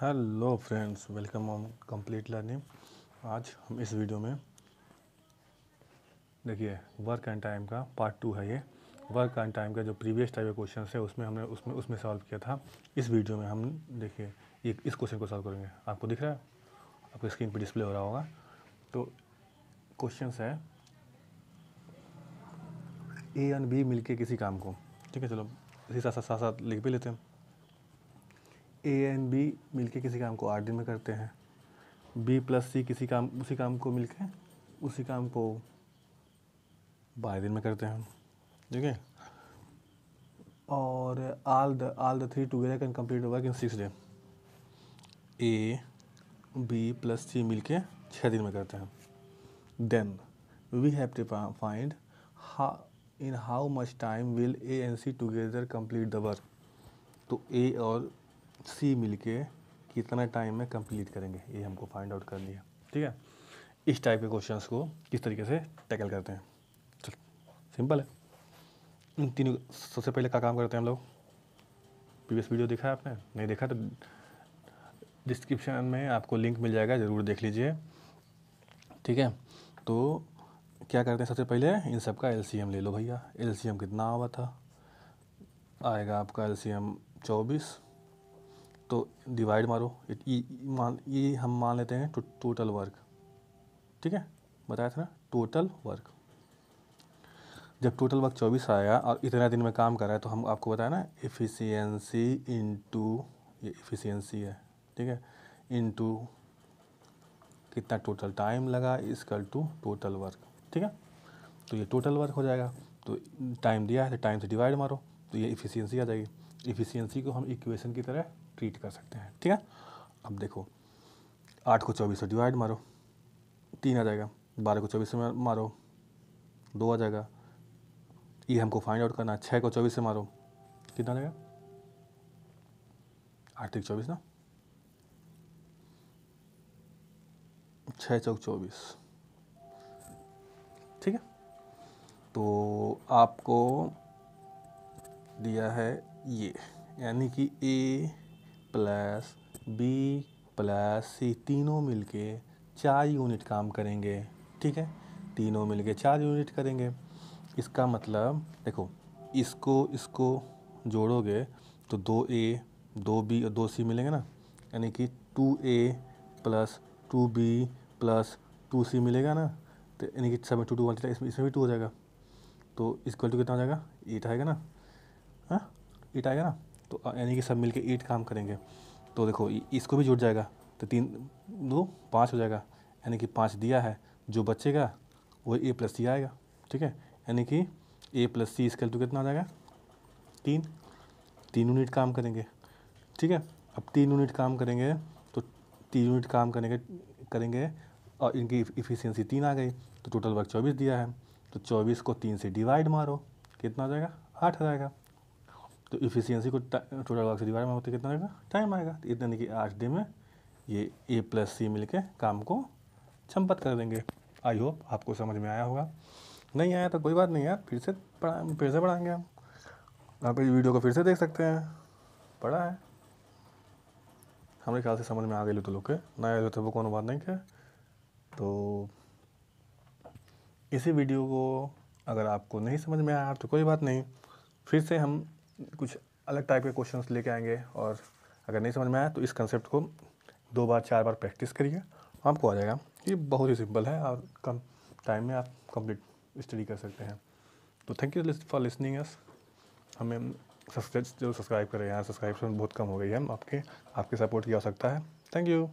hello friends welcome on complete learning आज हम इस वीडियो में देखिए वर्क एंड टाइम का पार्ट टू है ये वर्क एंड टाइम का जो प्रीवियस टाइप के क्वेश्चन है उसमें हमने उसमें उसमें सॉल्व किया था इस वीडियो में हम देखिए एक इस क्वेश्चन को सॉल्व करेंगे आपको दिख रहा है आपको स्क्रीन पर डिस्प्ले हो रहा होगा तो क्वेश्चन है ए एंड बी मिलके किसी काम को ठीक है चलो इसी साथ साथ साथ लिख भी लेते हैं ए एंड बी मिलके किसी काम को आठ दिन में करते हैं बी प्लस सी किसी काम उसी काम को मिलके उसी काम को बारह दिन में करते हैं ठीक है और all the all the three together can complete work in six day A B plus C मिल के छः दिन में करते हैं then we have to find हा in how much time will A and C together complete the work तो A और सी मिल के कितना टाइम में कंप्लीट करेंगे ये हमको फाइंड आउट कर लिया ठीक है इस टाइप के क्वेश्चन को किस तरीके से टैकल करते हैं चल सिंपल है इन तीनों सबसे पहले का काम करते हैं हम लोग प्रीवियस वीडियो देखा है आपने नहीं देखा तो डिस्क्रिप्शन में आपको लिंक मिल जाएगा ज़रूर देख लीजिए ठीक है तो क्या करते हैं सबसे पहले इन सब का एलसीएम ले लो भैया एलसीएम कितना हुआ था आएगा आपका एलसीएम चौबीस तो डिवाइड मारो इट मान ये हम मान लेते हैं टोटल वर्क ठीक है बताया था ना टोटल वर्क जब टोटल वर्क चौबीस आया और इतना दिन में काम कर रहा है तो हम आपको बताया ना एफिशिएंसी इनटू ये एफिशिएंसी है ठीक है इनटू कितना टोटल टाइम लगा इसकल टू टोटल वर्क ठीक है तो ये टोटल वर्क हो जाएगा तो टाइम दिया है तो टाइम से डिवाइड मारो तो ये इफिशियंसी आ जाएगी इफिशियंसी को हम इक्वेशन की तरह ट्रीट कर सकते हैं ठीक है अब देखो आठ को चौबीस से डिवाइड मारो तीन आ जाएगा बारह को चौबीस से मारो दो आ जाएगा ये हमको फाइंड आउट करना है छः को चौबीस से मारो कितना जाएगा आठ तक चौबीस ना छः चौक चौबीस ठीक है तो आपको दिया है ये यानी कि A plus B plus C तीनों मिलके चार यूनिट काम करेंगे ठीक है तीनों मिलके चार यूनिट करेंगे इसका मतलब देखो इसको इसको जोड़ोगे तो दो ए दो बी और दो सी मिलेंगे ना यानी कि two A plus two B plus two C मिलेगा ना तो यानी कि सब टू टू वन इसमें इसमें भी टू हो जाएगा तो इसको टू कितना हो जाएगा एट आएगा ना हाँ ईट आएगा ना तो यानी कि सब मिलके ईट काम करेंगे तो देखो इसको भी जुड़ जाएगा तो तीन दो पाँच हो जाएगा यानी कि पाँच दिया है जो बचेगा वो ए प्लस सी आएगा ठीक है यानी कि ए प्लस सी स्केल तो कितना हो जाएगा तीन तीन यूनिट काम करेंगे ठीक है अब तीन यूनिट काम करेंगे तो तीन यूनिट काम करेंगे करेंगे और इनकी इफ़िशियंसी तीन आ गई तो टोटल वर्क चौबीस दिया है तो चौबीस को तीन से डिवाइड मारो कितना हो जाएगा आठ हो जाएगा तो इफ़िशियंसी को टोटल वर्क से डिवाइड में होते कितना लगेगा टाइम आएगा तो इतना यानी कि आठ दिन में ये ए प्लस सी मिल के काम को संपत्त कर देंगे आई होप आपको समझ में आया होगा नहीं आया तो कोई बात नहीं यार फिर से पढ़ा फिर से पढ़ाएंगे हम आप इस वीडियो को फिर से देख सकते हैं पढ़ा है हमारे ख्याल से समझ में आ गए तो लोग के ना आए तो वो कौन बात नहीं क्या तो इसी वीडियो को अगर आपको नहीं समझ में आया तो कोई बात नहीं फिर से हम कुछ अलग टाइप के क्वेश्चन लेके आएंगे और अगर नहीं समझ में आया तो इस कंसेप्ट को दो बार चार बार प्रैक्टिस करिए आपको आ जाएगा ये बहुत ही सिंपल है और कम टाइम में आप कंप्लीट स्टडी कर सकते हैं तो थैंक यू फॉर लिसनिंग एस हमें सब्सक्राइब जो सब्सक्राइब करें यहाँ सब्सक्राइब बहुत कम हो गई है आपके आपके सपोर्ट की आवश्यकता है थैंक यू